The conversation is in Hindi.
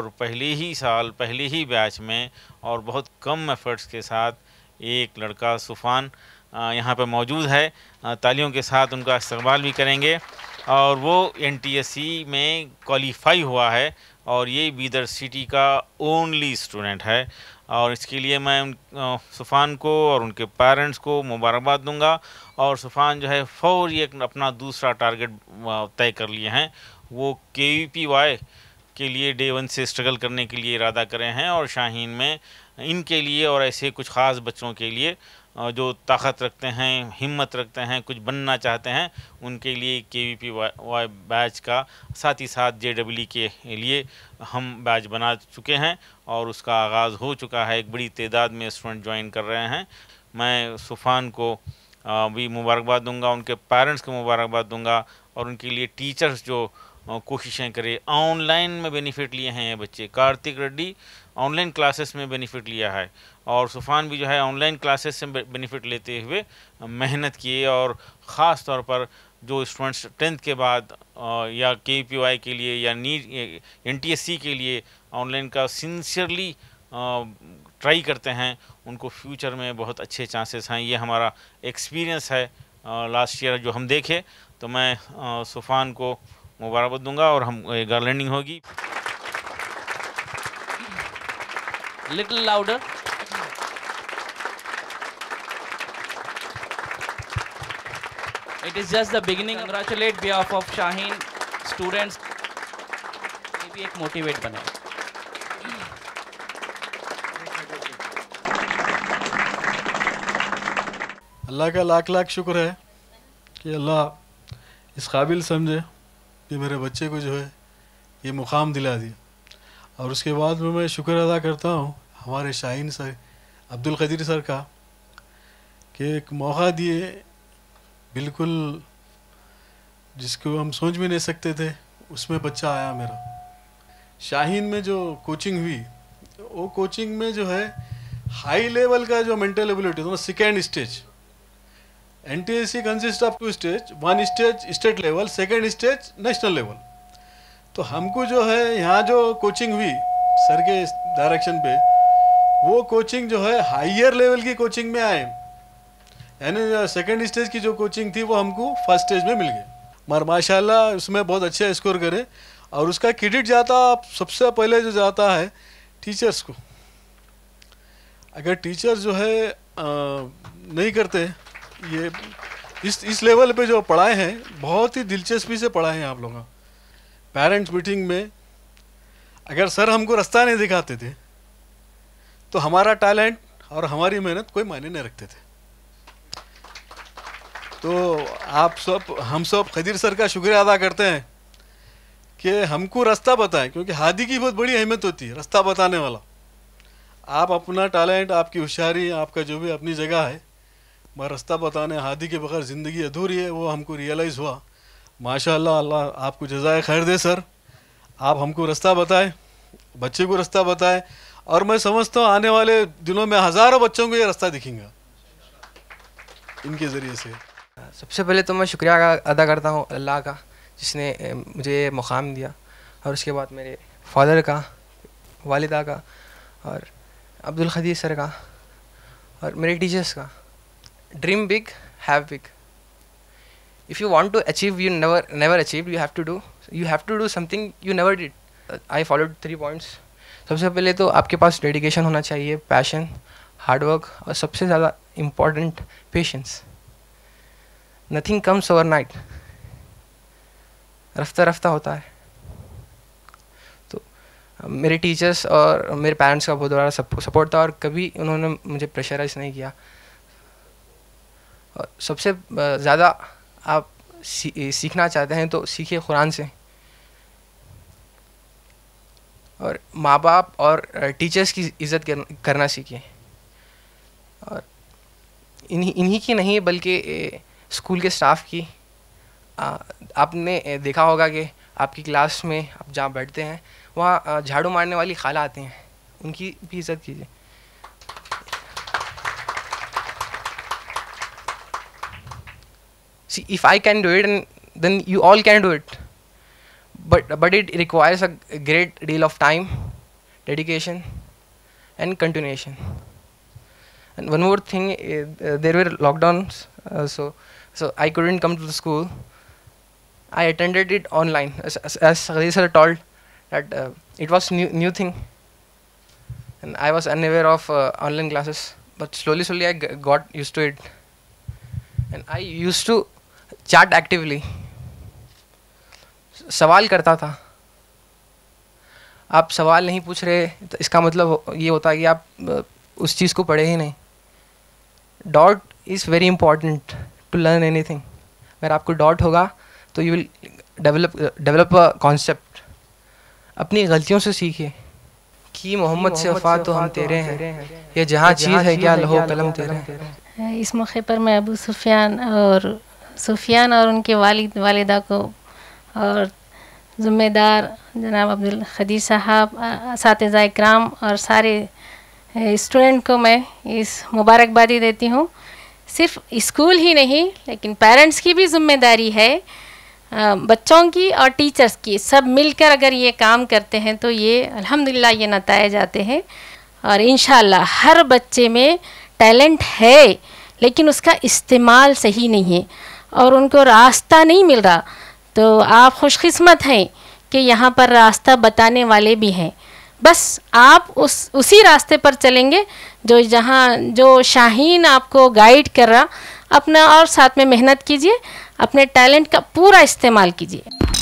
और पहले ही साल पहले ही बैच में और बहुत कम एफर्ट्स के साथ एक लड़का सुफान यहाँ पर मौजूद है तालियों के साथ उनका इस्तेमाल भी करेंगे और वो एन में क्वालिफाई हुआ है और ये बीदर सिटी का ओनली स्टूडेंट है और इसके लिए मैं उन सुफान को और उनके पेरेंट्स को मुबारकबाद दूंगा और सुफान जो है फ़ौर ये अपना दूसरा टारगेट तय कर लिए हैं वो के पी वाई के लिए डे वन से स्ट्रगल करने के लिए इरादा करें हैं और शाहीन में इनके लिए और ऐसे कुछ ख़ास बच्चों के लिए जो ताकत रखते हैं हिम्मत रखते हैं कुछ बनना चाहते हैं उनके लिए के वी पी वाई बैच का साथ ही साथ जे डब्ल्यू के लिए हम बैच बना चुके हैं और उसका आगाज़ हो चुका है एक बड़ी तादाद में स्टूडेंट ज्वाइन कर रहे हैं मैं सुफान को भी मुबारकबाद दूंगा उनके पेरेंट्स को मुबारकबाद दूंगा और उनके लिए टीचर्स जो कोशिशें करें ऑनलाइन में बेनिफिट लिए हैं ये बच्चे कार्तिक रेड्डी ऑनलाइन क्लासेस में बेनिफिट लिया है और सुफान भी जो है ऑनलाइन क्लासेस से बेनिफिट लेते हुए मेहनत किए और ख़ास तौर पर जो स्टूडेंट्स टेंथ के बाद या के के लिए या नीट एन के लिए ऑनलाइन का सिंसियरली ट्राई करते हैं उनको फ्यूचर में बहुत अच्छे चांसेस हैं ये हमारा एक्सपीरियंस है लास्ट ईयर जो हम देखे तो मैं सुफान को मुबारकबाद दूंगा और हम गर्लैंडिंग होगी little louder it is just the beginning congratulate behalf of Shaheen students भी एक मोटिवेट बने अल्लाह का लाख लाख शुक्र है कि अल्लाह इस काबिल समझे कि मेरे बच्चे को जो है ये मुकाम दिला दिया और उसके बाद में मैं शुक्र अदा करता हूँ हमारे शाहीन सर अब्दुल कदीर सर का कि एक मौका दिए बिल्कुल जिसको हम सोच भी नहीं सकते थे उसमें बच्चा आया मेरा शाहीन में जो कोचिंग हुई वो कोचिंग में जो है हाई लेवल का जो मेंटल एबिलिटी था ना second stage NTSC consists of two stage, one stage state level, second stage national level. तो हमको जो है यहाँ जो कोचिंग हुई सर के डायरेक्शन पे वो कोचिंग जो है higher लेवल की कोचिंग में आए यानी सेकेंड स्टेज की जो कोचिंग थी वो हमको फर्स्ट स्टेज में मिल गई मगर माशाला उसमें बहुत अच्छे स्कोर करे और उसका क्रेडिट जाता सबसे पहले जो जाता है टीचर्स को अगर टीचर जो है आ, नहीं करते ये इस इस लेवल पे जो पढ़ाए हैं बहुत ही दिलचस्पी से पढ़ाए हैं आप लोग पेरेंट्स मीटिंग में अगर सर हमको रास्ता नहीं दिखाते थे तो हमारा टैलेंट और हमारी मेहनत कोई मायने नहीं रखते थे तो आप सब हम सब खदीर सर का शुक्रिया अदा करते हैं कि हमको रास्ता बताएं क्योंकि हादी की बहुत बड़ी अहमियत होती है रास्ता बताने वाला आप अपना टैलेंट आपकी होशियारी आपका जो भी अपनी जगह है मैं रास्ता बताने हादी के बगैर ज़िंदगी अधूरी है वो हमको रियलाइज़ हुआ माशा अल्लाह आपको जजाय खैर दे सर आप हमको रास्ता बताए बच्चे को रास्ता बताए और मैं समझता हूँ आने वाले दिनों में हज़ारों बच्चों को ये रास्ता दिखेगा इनके ज़रिए से सबसे पहले तो मैं शुक्रिया अदा करता हूँ अल्लाह का जिसने मुझे मुकाम दिया और उसके बाद मेरे फादर का वालिदा का और अब्दुल खदीर सर का और मेरे टीचर्स का dream big have big if you want to achieve you never never achieved you have to do you have to do something you never did I followed three points सबसे पहले तो आपके पास डेडिकेशन होना चाहिए पैशन हार्डवर्क और सबसे ज़्यादा important patience nothing comes overnight रफ्ता रफ्ता होता है तो uh, मेरे टीचर्स और मेरे पेरेंट्स का बहुत बड़ा सपोर्ट था और कभी उन्होंने मुझे प्रेशराइज नहीं किया सबसे ज़्यादा आप सीखना चाहते हैं तो सीखिए कुरान से और माँ बाप और टीचर्स की इज़्ज़त करना सीखिए और इन्हीं इन्हीं की नहीं बल्कि स्कूल के स्टाफ की आपने देखा होगा कि आपकी क्लास में आप जहाँ बैठते हैं वहाँ झाड़ू मारने वाली खाला आती हैं उनकी भी इज़्ज़त कीजिए see if i can do it and then you all can do it but but it requires a, great deal of time dedication and continuation and one more thing uh, there were lockdowns uh, so so i couldn't come to the school i attended it online as as, as sir told that uh, it was new new thing and i was unaware of uh, online classes but slowly slowly I got used to it and i used to chat actively सवाल करता था आप सवाल नहीं पूछ रहे तो इसका मतलब ये होता है कि आप उस चीज़ को पढ़े ही नहीं doubt is very important to learn anything अगर आपको डॉट होगा तो you will develop develop a concept अपनी गलतियों से सीखिए कि मोहम्मद से वफा तो हम तेरे हैं ये जहाँ चीज़ है क्या लहो कलम तेरे हैं इस मौके पर मैं अबू सुफियान और सूफियान और उनके वालिद वालदा को और ज़िम्मेदार जनाब अब्दुल खदीर साहब इस कराम और सारे स्टूडेंट को मैं इस मुबारकबादी देती हूँ सिर्फ स्कूल ही नहीं लेकिन पेरेंट्स की भी जिम्मेदारी है बच्चों की और टीचर्स की सब मिलकर अगर ये काम करते हैं तो ये अल्हम्दुलिल्लाह ये नताए जाते हैं और इन हर बच्चे में टैलेंट है लेकिन उसका इस्तेमाल सही नहीं है और उनको रास्ता नहीं मिल रहा तो आप खुशकिस्मत हैं कि यहाँ पर रास्ता बताने वाले भी हैं बस आप उस उसी रास्ते पर चलेंगे जो जहाँ जो शाहीन आपको गाइड कर रहा अपना और साथ में मेहनत कीजिए अपने टैलेंट का पूरा इस्तेमाल कीजिए